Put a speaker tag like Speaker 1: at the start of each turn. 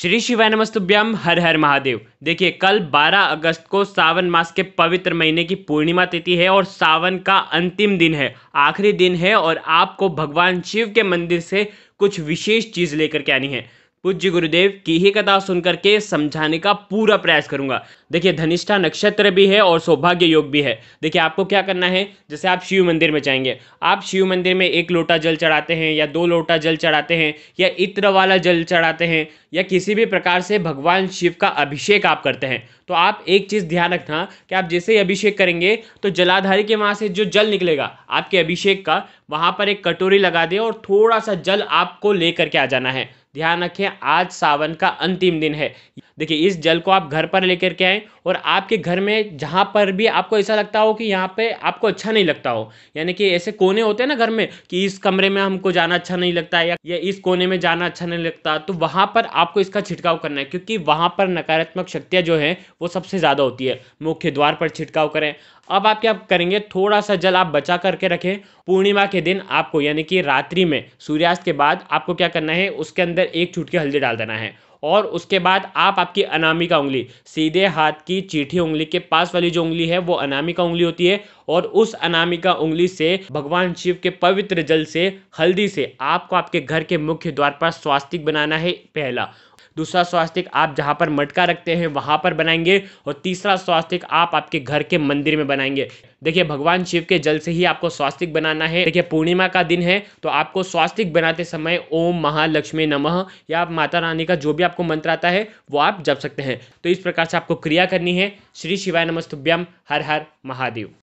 Speaker 1: श्री शिवाय नमस्तुभ्यम हर हर महादेव देखिए कल 12 अगस्त को सावन मास के पवित्र महीने की पूर्णिमा तिथि है और सावन का अंतिम दिन है आखिरी दिन है और आपको भगवान शिव के मंदिर से कुछ विशेष चीज़ लेकर के आनी है पूज्य गुरुदेव की ही कथा सुन करके समझाने का पूरा प्रयास करूंगा देखिए धनिष्ठा नक्षत्र भी है और सौभाग्य योग भी है देखिए आपको क्या करना है जैसे आप शिव मंदिर में जाएंगे आप शिव मंदिर में एक लोटा जल चढ़ाते हैं या दो लोटा जल चढ़ाते हैं या इत्र वाला जल चढ़ाते हैं या किसी भी प्रकार से भगवान शिव का अभिषेक आप करते हैं तो आप एक चीज़ ध्यान रखना कि आप जैसे ही अभिषेक करेंगे तो जलाधारी के वहाँ से जो जल निकलेगा आपके अभिषेक का वहाँ पर एक कटोरी लगा दें और थोड़ा सा जल आपको ले करके आ जाना है ध्यान रखें आज सावन का अंतिम दिन है देखिए इस जल को आप घर पर लेकर के आएँ और आपके घर में जहाँ पर भी आपको ऐसा लगता हो कि यहाँ पे आपको अच्छा नहीं लगता हो यानी कि ऐसे कोने होते हैं ना घर में कि इस कमरे में हमको जाना अच्छा नहीं लगता है या इस कोने में जाना अच्छा नहीं लगता तो वहाँ पर आपको इसका छिड़काव करना है क्योंकि वहाँ पर नकारात्मक शक्तियाँ जो हैं वो सबसे ज़्यादा होती है मुख्य द्वार पर छिड़काव करें अब आप क्या करेंगे थोड़ा सा जल आप बचा करके रखें पूर्णिमा के दिन आपको यानी कि रात्रि में सूर्यास्त के बाद आपको क्या करना है उसके अंदर एक चुटकी हल्दी डाल देना है और उसके बाद आप आपकी अनामिका उंगली सीधे हाथ की चीठी उंगली के पास वाली जो उंगली है वो अनामिका उंगली होती है और उस अनामिका उंगली से भगवान शिव के पवित्र जल से हल्दी से आपको आपके घर के मुख्य द्वार पर स्वास्तिक बनाना है पहला दूसरा स्वास्तिक आप जहाँ पर मटका रखते हैं वहाँ पर बनाएंगे और तीसरा स्वास्तिक आप आपके घर के मंदिर में बनाएंगे देखिए भगवान शिव के जल से ही आपको स्वास्तिक बनाना है देखिए पूर्णिमा का दिन है तो आपको स्वास्तिक बनाते समय ओम महालक्ष्मी नमः या आप माता रानी का जो भी आपको मंत्र आता है वो आप जप सकते हैं तो इस प्रकार से आपको क्रिया करनी है श्री शिवाय नमस्तुभ्यम हर हर महादेव